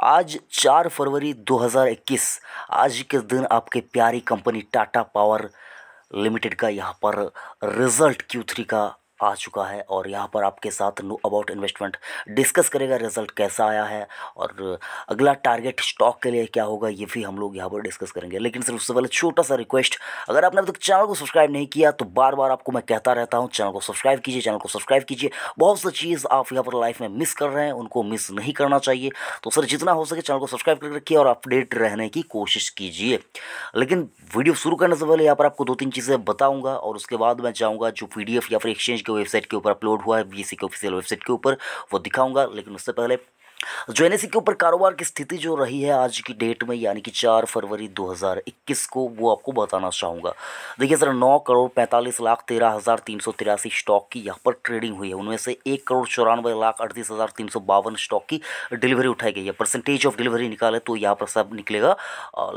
आज 4 फरवरी 2021 आज के दिन आपके प्यारी कंपनी टाटा पावर लिमिटेड का यहाँ पर रिजल्ट क्यू थ्री का आ चुका है और यहाँ पर आपके साथ नो अबाउट इन्वेस्टमेंट डिस्कस करेगा रिजल्ट कैसा आया है और अगला टारगेट स्टॉक के लिए क्या होगा ये भी हम लोग यहाँ पर डिस्कस करेंगे लेकिन सिर्फ उससे पहले छोटा सा रिक्वेस्ट अगर आपने अब तक चैनल को सब्सक्राइब नहीं किया तो बार बार आपको मैं कहता रहता हूँ चैनल को सब्सक्राइब कीजिए चैनल को सब्सक्राइब कीजिए बहुत सी चीज़ आप यहाँ पर लाइफ में मिस कर रहे हैं उनको मिस नहीं करना चाहिए तो सर जितना हो सके चैनल को सब्सक्राइब करके रखिए और अपडेट रहने की कोशिश कीजिए लेकिन वीडियो शुरू करने से पहले यहाँ पर आपको दो तीन चीज़ें बताऊँगा और उसके बाद मैं चाहूँगा जो पी या फिर एक्सचेंज के वेबसाइट के ऊपर अपलोड हुआ है बी के ऑफिशियल वेबसाइट के ऊपर वो दिखाऊंगा लेकिन उससे पहले जो एन के ऊपर कारोबार की स्थिति जो रही है आज की डेट में यानी कि चार फरवरी 2021 को वो आपको बताना चाहूँगा देखिए सर नौ करोड़ पैंतालीस लाख तेरह हज़ार तीन सौ तिरासी स्टॉक की यहाँ पर ट्रेडिंग हुई है उनमें से एक करोड़ चौरानवे लाख अड़तीस हज़ार तीन सौ बावन स्टॉक की डिलीवरी उठाई गई है परसेंटेज ऑफ डिलीवरी निकाले तो यहाँ पर सब निकलेगा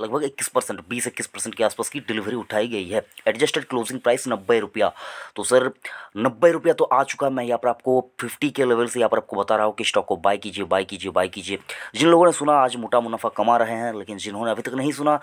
लगभग इक्कीस परसेंट बीस इक्कीस के आसपास की डिलीवरी उठाई गई है एडजस्टेड क्लोजिंग प्राइस नब्बे रुपया तो सर नब्बे रुपया तो आ चुका मैं यहाँ पर आपको फिफ्टी के लेवल से यहाँ पर आपको बता रहा हूँ कि स्टॉक को बाय कीजिए बाय कीजिए बाय कीजिए जिन लोगों ने सुना आज मोटा मुनाफा कमा रहे हैं लेकिन जिन्होंने अभी तक नहीं सुना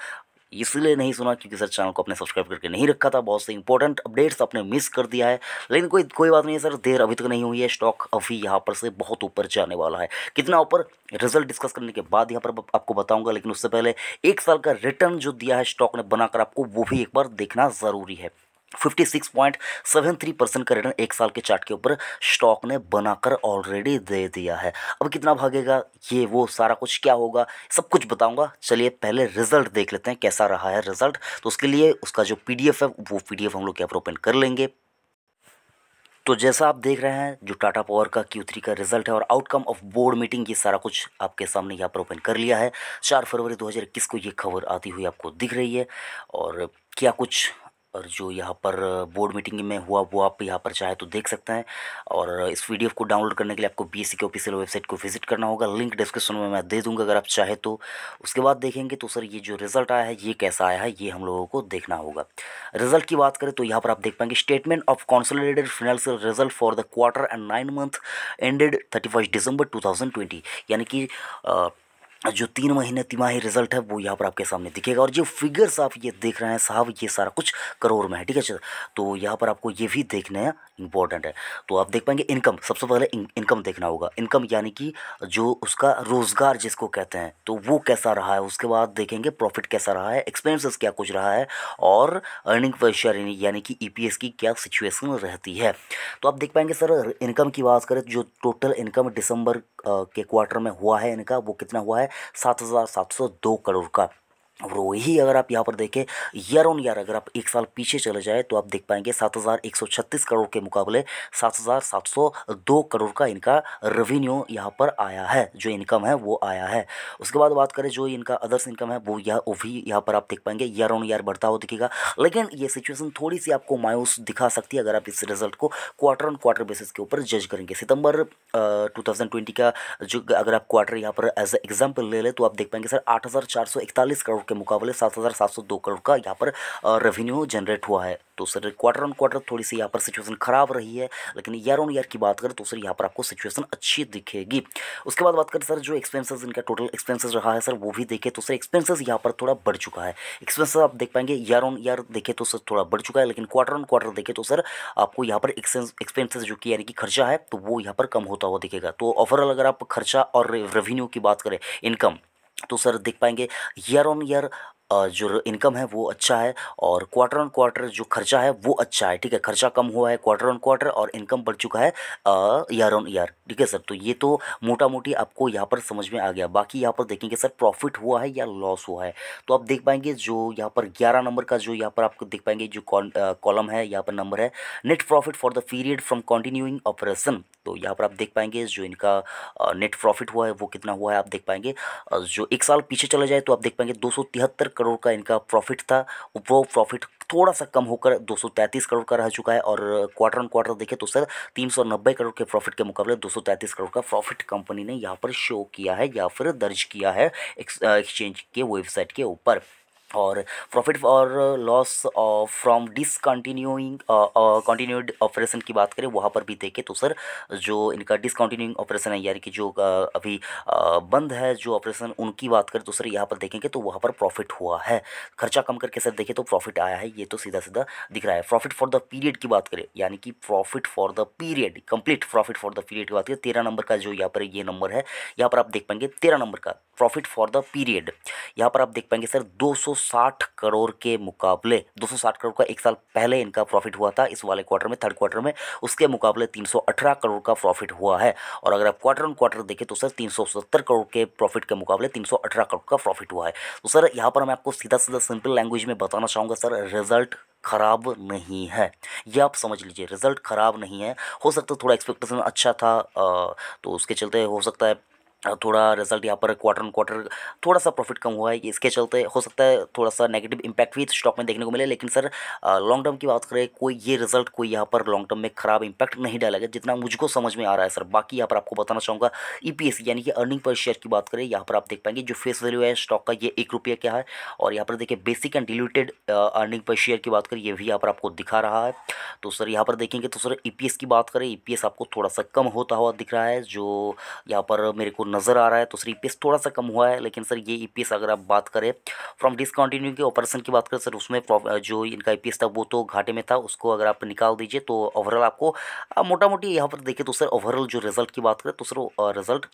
इसलिए नहीं सुना क्योंकि सर चैनल को अपने सब्सक्राइब करके नहीं रखा था बहुत से इंपॉर्टेंट अपडेट्स आपने मिस कर दिया है लेकिन कोई कोई बात नहीं है सर देर अभी तक नहीं हुई है स्टॉक अभी यहाँ पर से बहुत ऊपर जाने वाला है कितना ऊपर रिजल्ट डिस्कस करने के बाद यहाँ पर आपको बताऊंगा लेकिन उससे पहले एक साल का रिटर्न जो दिया है स्टॉक ने बनाकर आपको वो भी एक बार देखना ज़रूरी है 56.73 परसेंट का रिटर्न एक साल के चार्ट के ऊपर स्टॉक ने बनाकर ऑलरेडी दे दिया है अब कितना भागेगा ये वो सारा कुछ क्या होगा सब कुछ बताऊंगा चलिए पहले रिजल्ट देख लेते हैं कैसा रहा है रिजल्ट तो उसके लिए उसका जो पीडीएफ है वो पीडीएफ हम लोग यहाँ पर ओपन कर लेंगे तो जैसा आप देख रहे हैं जो टाटा पावर का क्यू थ्री का रिजल्ट है और आउटकम ऑफ बोर्ड मीटिंग ये सारा कुछ आपके सामने यहाँ पर ओपन कर लिया है चार फरवरी 2021 को ये खबर आती हुई आपको दिख रही है और क्या कुछ और जो यहाँ पर बोर्ड मीटिंग में हुआ वो आप यहाँ पर चाहे तो देख सकते हैं और इस वीडियो को डाउनलोड करने के लिए आपको बी के ऑफिशियल वेबसाइट को विजिट करना होगा लिंक डिस्क्रिप्शन में मैं दे दूंगा अगर आप चाहे तो उसके बाद देखेंगे तो सर ये जो रिजल्ट आया है ये कैसा आया है ये हम लोगों को देखना होगा रिजल्ट की बात करें तो यहाँ पर आप देख पाएंगे statement of consolidated financial result for the quarter and nine month ended thirty December two यानी कि जो तीन महीने तिमाही रिजल्ट है वो यहाँ पर आपके सामने दिखेगा और जो फिगर्स आप ये देख रहे हैं साहब ये सारा कुछ करोड़ में है ठीक है तो यहाँ पर आपको ये भी देखना इंपॉर्टेंट है तो आप देख पाएंगे इनकम सबसे पहले इनकम देखना होगा इनकम यानी कि जो उसका रोजगार जिसको कहते हैं तो वो कैसा रहा है उसके बाद देखेंगे प्रॉफिट कैसा रहा है एक्सपेंसिस क्या कुछ रहा है और अर्निंग प्रेशर यानी कि ई e की क्या सिचुएसन रहती है तो आप देख पाएंगे सर इनकम की बात करें जो टोटल इनकम दिसंबर के क्वार्टर में हुआ है इनका वो कितना हुआ है सात हज़ार सात सौ दो करोड़ का और वही अगर आप यहाँ पर देखें ईयर ऑन ईयर अगर आप एक साल पीछे चले जाए तो आप देख पाएंगे 7,136 करोड़ के मुकाबले 7,702 करोड़ का इनका रेवेन्यू यहाँ पर आया है जो इनकम है वो आया है उसके बाद बात करें जो इनका अदर्स इनकम है वो यह वो भी यहाँ पर आप देख पाएंगे ईयर ऑन ईयर बढ़ता हुआ दिखेगा लेकिन ये सिचुएसन थोड़ी सी आपको मायूस दिखा सकती है अगर आप इस रिजल्ट को क्वार्टर ऑन क्वार्टर बेसिस के ऊपर जज करेंगे सितंबर टू का जो अगर आप क्वार्टर यहाँ पर एज एग्जाम्पल ले लें तो आप देख पाएंगे सर आठ करोड़ के मुकाबले सात हज़ार सात सौ दो करोड़ का यहाँ पर रेवेन्यू जनरेट हुआ है तो सर क्वार्टर ऑन क्वार्टर थोड़ी सी यहाँ पर सिचुएशन खराब रही है लेकिन ईयर ऑन ईयर की बात करें तो सर यहाँ पर आपको सिचुएशन अच्छी दिखेगी उसके बाद बात करें सर जो एक्सपेंसेस इनका टोटल एक्सपेंसेस रहा है सर वो भी देखें तो सर एक्सपेंसेस यहाँ पर थोड़ा बढ़ चुका है एक्सपेंसेस आप देख पाएंगे ईयर ऑन ईयर देखें तो सर थोड़ा बढ़ चुका है लेकिन क्वार्टर ऑन क्वार्टर देखें तो सर आपको यहाँ पर एक्सपेंसेस जो कि यानी कि खर्चा है तो वो यहाँ पर कम होता हुआ दिखेगा तो ओवरऑल अगर आप खर्चा और रेवेन्यू की बात करें इनकम तो सर देख पाएंगे ईयर ऑन ईयर जो इनकम है वो अच्छा है और क्वार्टर ऑन क्वार्टर जो खर्चा है वो अच्छा है ठीक है खर्चा कम हुआ है क्वार्टर ऑन क्वार्टर और इनकम बढ़ चुका है ईयर ऑन ईयर ठीक है सर तो ये तो मोटा मोटी आपको यहाँ पर समझ में आ गया बाकी यहाँ पर देखेंगे सर प्रॉफिट हुआ है या लॉस हुआ है तो आप देख पाएंगे जो यहाँ पर ग्यारह नंबर का जो यहाँ पर आपको देख पाएंगे जो कॉलम है यहाँ पर नंबर है net profit for the period from continuing operation तो यहाँ पर आप देख पाएंगे जो इनका नेट प्रॉफिट हुआ है वो कितना हुआ है आप देख पाएंगे जो एक साल पीछे चला जाए तो आप देख पाएंगे दो करोड़ का इनका प्रॉफिट था वो प्रॉफिट थोड़ा सा कम होकर 233 करोड़ का रह चुका है और क्वार्टर ऑन क्वार्टर देखें तो सर 390 करोड़ के प्रॉफिट के मुकाबले 233 करोड़ का प्रॉफिट कंपनी ने यहाँ पर शो किया है या फिर दर्ज किया है एक्सचेंज के वेबसाइट के ऊपर और प्रॉफिट और loss from discontinuing continued operation की बात करें वहाँ पर भी देखें तो सर जो इनका डिसकंटिन्यूइंग ऑपरेशन है यानी कि जो uh, अभी uh, बंद है जो ऑपरेशन उनकी बात करें तो सर यहाँ पर देखेंगे तो वहाँ पर प्रॉफिट हुआ है खर्चा कम करके सर देखें तो प्रॉफिट आया है ये तो सीधा सीधा दिख रहा है प्रॉफिट फॉर द पीरियड की बात करें यानी कि profit for the period complete profit for the period की बात करें तेरह नंबर का जो यहाँ पर ये नंबर है यहाँ पर आप देख पाएंगे तेरह नंबर का प्रॉफिट फॉर द पीरियड यहाँ पर आप देख पाएंगे सर दो सौ 260 करोड़ के मुकाबले 260 करोड़ का एक साल पहले इनका प्रॉफिट हुआ था इस वाले क्वार्टर में थर्ड क्वार्टर में उसके मुकाबले 318 करोड़ का प्रॉफिट हुआ है और अगर आप क्वार्टर ऑन क्वार्टर देखें तो सर 370 करोड़ के प्रॉफिट के मुकाबले 318 करोड़ का प्रॉफिट हुआ है तो सर यहाँ पर मैं आपको सीधा सीधा सिंपल लैंग्वेज में बताना चाहूँगा सर रिजल्ट ख़राब नहीं है ये आप समझ लीजिए रिज़ल्ट ख़राब नहीं है हो सकता थोड़ा एक्सपेक्टेशन अच्छा था आ, तो उसके चलते हो सकता है थोड़ा रिजल्ट यहाँ पर क्वार्टर ऑन क्वार्टर थोड़ा सा प्रॉफिट कम हुआ है इसके चलते हो सकता है थोड़ा सा नेगेटिव इंपैक्ट भी स्टॉक में देखने को मिले लेकिन सर लॉन्ग टर्म की बात करें कोई ये रिजल्ट कोई यहाँ पर लॉन्ग टर्म में खराब इम्पैक्ट नहीं डालेगा जितना मुझको समझ में आ रहा है सर बाकी यहाँ पर आपको बताना चाहूँगा ई यानी कि अर्निंग पर शेयर की बात करें यहाँ पर आप देख पाएंगे जो फेस वैल्यू है स्टॉक का ये एक रुपया क्या है और यहाँ पर देखिए basic and diluted earning per share की बात करें ये भी यहाँ पर आपको दिखा रहा है तो सर यहाँ पर देखेंगे तो सर ई की बात करें ई आपको थोड़ा सा कम होता हुआ दिख रहा है जो यहाँ पर मेरे को नज़र आ रहा है तो सर ई e थोड़ा सा कम हुआ है लेकिन सर ये ई e अगर आप बात करें फ्रॉम डिसकॉन्टिन्यू के ऑपरेशन की बात करें सर उसमें जो इनका ई e था वो तो घाटे में था उसको अगर आप निकाल दीजिए तो ओवरऑल आपको मोटा मोटी यहाँ पर देखें तो सर ओवरऑल जो रिजल्ट की बात करें तो सर रिजल्ट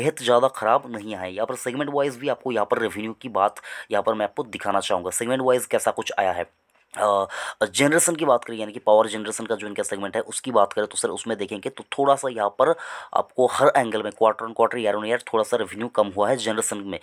बेहद ज़्यादा ख़राब नहीं आए यहाँ पर सेगमेंट वाइज भी आपको यहाँ पर रेवेन्यू की बात यहाँ पर मैं आपको दिखाना चाहूँगा सेगमेंट वाइज कैसा कुछ आया है जनरेशन की बात करें यानी कि पावर जनरेशन का जो इनका सेगमेंट है उसकी बात करें तो सर उसमें देखेंगे तो थोड़ा सा यहाँ पर आपको हर एंगल में quarter on quarter year on year थोड़ा सा रेवेन्यू कम हुआ है जनरेशन में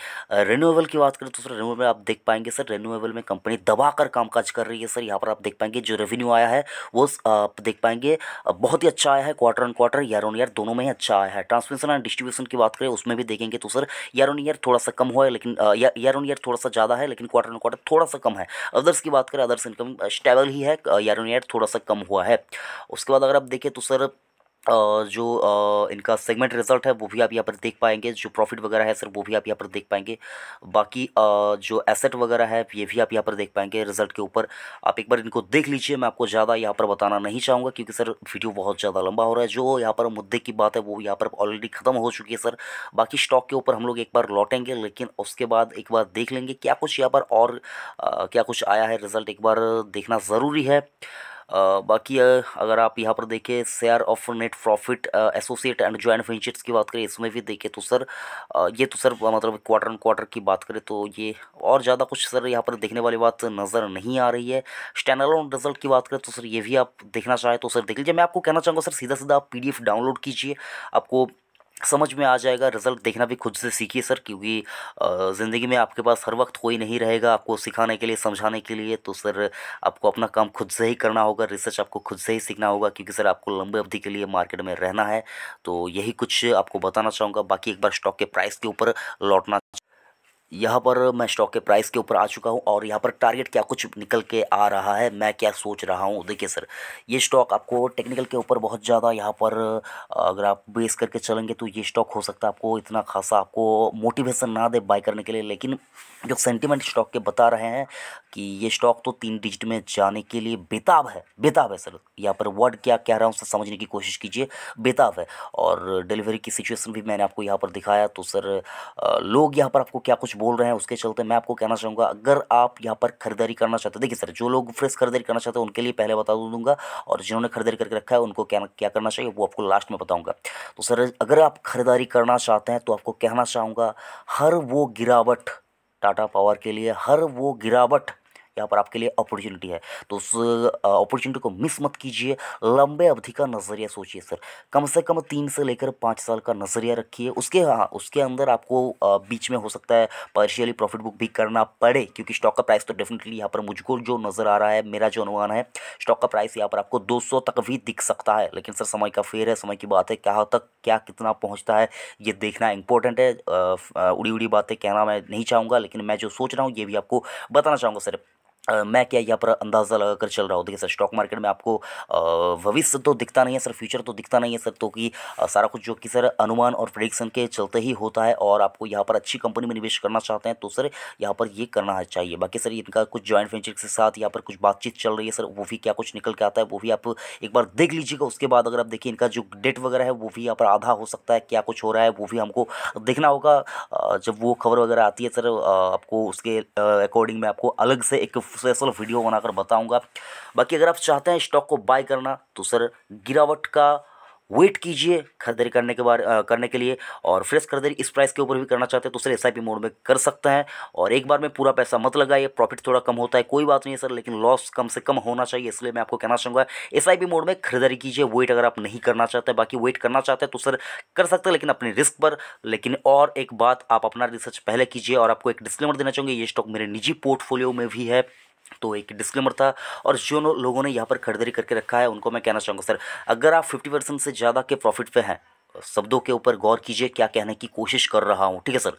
रिन्यूएबल की बात करें तो सर रिन्यूएबल आप देख पाएंगे सर रिन्यूएबल में कंपनी दबा कर कामकाज कर रही है सर यहाँ पर आप देख पाएंगे जो रेवेन्यू आया है वो आप देख पाएंगे बहुत ही अच्छा आया है quarter on quarter year on year दोनों में ही अच्छा आया है ट्रांसमिशन एंड डिस्ट्रीब्यूशन की बात करें उसमें भी देखेंगे तो सर ईयर ऑन ईयर थोड़ा सा कम हुआ है लेकिन ईयर ऑन ईयर थोड़ा सा ज़्यादा है लेकिन क्वार्टर ऑन क्वार्टर थोड़ा सा कम है अदर्स की बात करें अदर्स एकदम स्टेबल ही है ईयर ऑन ईयर थोड़ा सा कम हुआ है उसके बाद अगर आप देखें तो सर जो इनका सेगमेंट रिजल्ट है वो भी आप यहाँ पर देख पाएंगे जो प्रॉफिट वगैरह है सर वो भी आप यहाँ पर देख पाएंगे बाकी जो एसेट वगैरह है ये भी आप यहाँ पर देख पाएंगे रिजल्ट के ऊपर आप एक बार इनको देख लीजिए मैं आपको ज़्यादा यहाँ पर बताना नहीं चाहूँगा क्योंकि सर वीडियो बहुत ज़्यादा लंबा हो रहा है जो यहाँ पर मुद्दे की बात है वो यहाँ पर ऑलरेडी ख़त्म हो चुकी है सर बाकी स्टॉक के ऊपर हम लोग एक बार लौटेंगे लेकिन उसके बाद एक बार देख लेंगे क्या कुछ यहाँ पर और क्या कुछ आया है रिजल्ट एक बार देखना ज़रूरी है बाकी अगर आप यहाँ पर देखें share of net profit associate and joint ventures की बात करें इसमें भी देखें तो सर ये तो सर मतलब क्वार्टर एंड क्वार्टर की बात करें तो ये और ज़्यादा कुछ सर यहाँ पर देखने वाली बात नज़र नहीं आ रही है ऑन रिजल्ट की बात करें तो सर ये भी आप देखना चाहें तो सर देख लीजिए मैं आपको कहना चाहूँगा सर सीधा सीधा आप पी डाउनलोड कीजिए आपको समझ में आ जाएगा रिजल्ट देखना भी खुद से सीखिए सर क्योंकि ज़िंदगी में आपके पास हर वक्त कोई नहीं रहेगा आपको सिखाने के लिए समझाने के लिए तो सर आपको अपना काम खुद से ही करना होगा रिसर्च आपको खुद से ही सीखना होगा क्योंकि सर आपको लंबे अवधि के लिए मार्केट में रहना है तो यही कुछ आपको बताना चाहूँगा बाकी एक बार स्टॉक के प्राइस के ऊपर लौटना यहाँ पर मैं स्टॉक के प्राइस के ऊपर आ चुका हूँ और यहाँ पर टारगेट क्या कुछ निकल के आ रहा है मैं क्या सोच रहा हूँ देखिए सर ये स्टॉक आपको टेक्निकल के ऊपर बहुत ज़्यादा यहाँ पर अगर आप बेस करके चलेंगे तो ये स्टॉक हो सकता है आपको इतना खासा आपको मोटिवेशन ना दे बाय करने के लिए लेकिन जो सेंटिमेंट स्टॉक के बता रहे हैं कि ये स्टॉक तो तीन डिजिट में जाने के लिए बेताब है बेताब है सर यहाँ पर वर्ड क्या कह रहा हूँ सर समझने की कोशिश कीजिए बेताब है और डिलीवरी की सिचुएसन भी मैंने आपको यहाँ पर दिखाया तो सर लोग यहाँ पर आपको क्या कुछ कुछ बोल रहे हैं उसके चलते मैं आपको कहना चाहूँगा अगर आप यहाँ पर खरीदारी करना चाहते हैं देखिए सर जो लोग फ्रेश खरीदारी करना चाहते हैं उनके लिए पहले बता दूंगा और जिन्होंने खरीदारी करके रखा है उनको क्या क्या करना चाहिए वो आपको लास्ट में बताऊँगा तो सर अगर आप खरीदारी करना चाहते हैं तो आपको कहना चाहूँगा हर वो गिरावट टाटा पावर के लिए हर वो गिरावट यहाँ पर आपके लिए अपॉर्चुनिटी है तो उस अपॉर्चुनिटी को मिस मत कीजिए लंबे अवधि का नज़रिया सोचिए सर कम से कम तीन से लेकर पाँच साल का नज़रिया रखिए उसके हाँ उसके अंदर आपको बीच में हो सकता है पार्शियली प्रॉफिट बुक भी करना पड़े क्योंकि स्टॉक का प्राइस तो डेफिनेटली यहाँ पर मुझको जो नज़र आ रहा है मेरा जो अनुमान है स्टॉक का प्राइस यहाँ पर आपको दो तक भी दिख सकता है लेकिन सर समय का फेर है समय की बात है कहाँ तक क्या कितना पहुँचता है ये देखना इंपॉर्टेंट है उड़ी उड़ी बातें कहना मैं नहीं चाहूँगा लेकिन मैं जो सोच रहा हूँ ये भी आपको बताना चाहूँगा सर मैं क्या यहाँ पर अंदाज़ा लगा कर चल रहा हूँ देखिए सर स्टॉक मार्केट में आपको भविष्य तो दिखता नहीं है सर फ्यूचर तो दिखता नहीं है सर तो कि सारा कुछ जो कि सर अनुमान और प्रडिक्शन के चलते ही होता है और आपको यहाँ पर अच्छी कंपनी में निवेश करना चाहते हैं तो सर यहाँ पर ये करना चाहिए बाकी सर इनका कुछ जॉइंट फेंचर के साथ यहाँ पर कुछ बातचीत चल रही है सर वो भी क्या कुछ निकल के आता है वो भी आप एक बार देख लीजिएगा उसके बाद अगर आप देखिए इनका जो डेट वगैरह है वो भी यहाँ पर आधा हो सकता है क्या कुछ हो रहा है वो भी हमको देखना होगा जब वो खबर वगैरह आती है सर आपको उसके अकॉर्डिंग में आपको अलग से एक स्पेशल वीडियो बनाकर बताऊंगा बाकी अगर आप चाहते हैं स्टॉक को बाय करना तो सर गिरावट का वेट कीजिए खरीदारी करने के बारे आ, करने के लिए और फ्रेश खरीदारी इस प्राइस के ऊपर भी करना चाहते हैं तो सर एस आई मोड में कर सकते हैं और एक बार में पूरा पैसा मत लगाइए प्रॉफिट थोड़ा कम होता है कोई बात नहीं है सर लेकिन लॉस कम से कम होना चाहिए इसलिए मैं आपको कहना चाहूँगा एस आई मोड में खरीदारी कीजिए वेट अगर आप नहीं करना चाहते बाकी वेट करना चाहते हैं तो सर कर सकते हैं लेकिन अपने रिस्क पर लेकिन और एक बात आप अपना रिसर्च पहले कीजिए और आपको एक डिस्क्लेमर देना चाहूँगी ये स्टॉक मेरे निजी पोर्टफोलियो में भी है तो एक डिस्क्लेमर था और जो लोगों ने यहाँ पर खरीदारी करके रखा है उनको मैं कहना चाहूँगा सर अगर आप फिफ्टी परसेंट से ज़्यादा के प्रॉफिट पे हैं शब्दों के ऊपर गौर कीजिए क्या कहने की कोशिश कर रहा हूँ ठीक है सर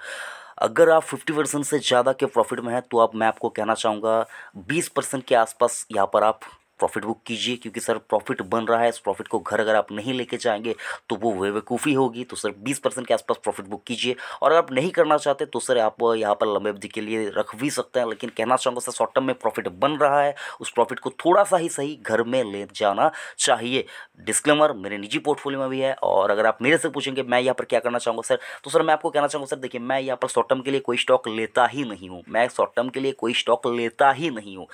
अगर आप फिफ्टी परसेंट से ज़्यादा के प्रॉफिट में हैं तो आप मैं आपको कहना चाहूँगा बीस परसेंट के आसपास यहाँ पर आप प्रॉफिट बुक कीजिए क्योंकि सर प्रॉफिट बन रहा है इस प्रॉफिट को घर अगर आप नहीं लेके जाएंगे तो वो बेवकूफ़ी होगी तो सर 20 परसेंट के आसपास प्रॉफिट बुक कीजिए और अगर आप नहीं करना चाहते तो सर आप यहाँ पर लंबे अवधि के लिए रख भी सकते हैं लेकिन कहना चाहूँगा सर शॉर्ट टर्म में प्रॉफिट बन रहा है उस प्रॉफिट को थोड़ा सा ही सही घर में ले जाना चाहिए डिस्क्लेमर मेरे निजी पोर्टफोलियो में भी है और अगर आप मेरे से पूछेंगे मैं यहाँ पर क्या करना चाहूँगा सर तो सर मैं आपको कहना चाहूँगा सर देखिए मैं यहाँ पर शॉर्ट टर्म के लिए कोई स्टॉक लेता ही नहीं हूँ मैं शॉर्ट टर्म के लिए कोई स्टॉक लेता ही नहीं हूँ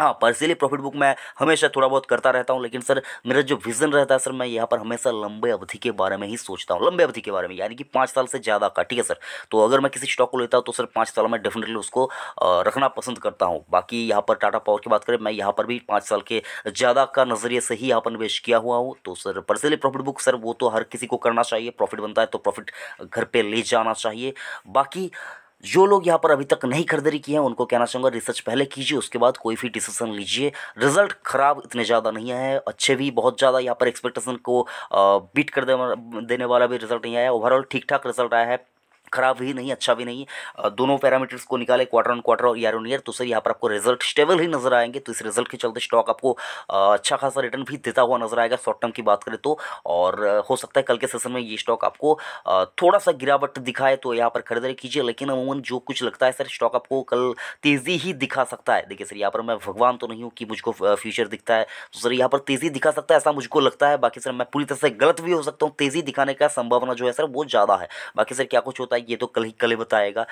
हाँ पर्सनली प्रॉफिट बुक मैं हमेशा थोड़ा बहुत करता रहता हूँ लेकिन सर मेरा जो विज़न रहता है सर मैं यहाँ पर हमेशा लंबे अवधि के बारे में ही सोचता हूँ लंबे अवधि के बारे में यानी कि पाँच साल से ज़्यादा का ठीक है सर तो अगर मैं किसी स्टॉक को लेता हूँ तो सर पाँच साल में डेफिनेटली उसको रखना पसंद करता हूँ बाकी यहाँ पर टाटा पावर की बात करें मैं यहाँ पर भी पाँच साल के ज़्यादा का नज़रिए से ही यहाँ पर निवेश किया हुआ हूँ तो sir personally profit book sir वो तो हर किसी को करना चाहिए प्रॉफिट बनता है तो प्रॉफिट घर पर ले जाना चाहिए बाकी जो लोग यहाँ पर अभी तक नहीं खरीदारी किए हैं उनको कहना चाहूँगा रिसर्च पहले कीजिए उसके बाद कोई भी डिसीजन लीजिए रिजल्ट ख़राब इतने ज़्यादा नहीं आए अच्छे भी बहुत ज़्यादा यहाँ पर एक्सपेक्टेशन को बीट कर देने वाला भी रिजल्ट नहीं आया ओवरऑल ठीक ठाक रिजल्ट आया है खराब भी नहीं अच्छा भी नहीं है दोनों पैरामीटर्स को निकाले क्वार्टर ऑन क्वार्टर और ईयर ऑन ईयर तो सर यहाँ पर आपको रिजल्ट स्टेबल ही नजर आएंगे तो इस रिजल्ट के चलते स्टॉक आपको अच्छा खासा रिटर्न भी देता हुआ नजर आएगा शॉर्ट टर्म की बात करें तो और हो सकता है कल के सेशन में ये स्टॉक आपको थोड़ा सा गिरावट दिखाए तो यहाँ पर खरीदारी कीजिए लेकिन अमूमन जो कुछ लगता है सर स्टॉक आपको कल तेज़ी ही दिखा सकता है देखिए सर यहाँ पर मैं भगवान तो नहीं हूँ कि मुझको फ्यूचर दिखता है तो सर यहाँ पर तेज़ी दिखा सकता है ऐसा मुझको लगता है बाकी सर मैं पूरी तरह से गलत भी हो सकता हूँ तेज़ी दिखाने का संभावना जो है सर वो ज़्यादा है बाकी सर क्या कुछ होता है ये तो कल ही कल ही बताएगा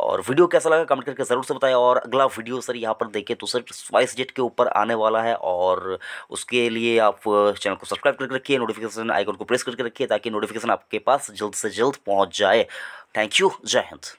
और वीडियो कैसा लगा कमेंट करके ज़रूर से बताएं और अगला वीडियो सर यहाँ पर देखें तो सर स्पाइस जेट के ऊपर आने वाला है और उसके लिए आप चैनल को सब्सक्राइब करके रखिए नोटिफिकेशन आइकन को प्रेस करके रखिए ताकि नोटिफिकेशन आपके पास जल्द से जल्द पहुँच जाए थैंक यू जय हिंद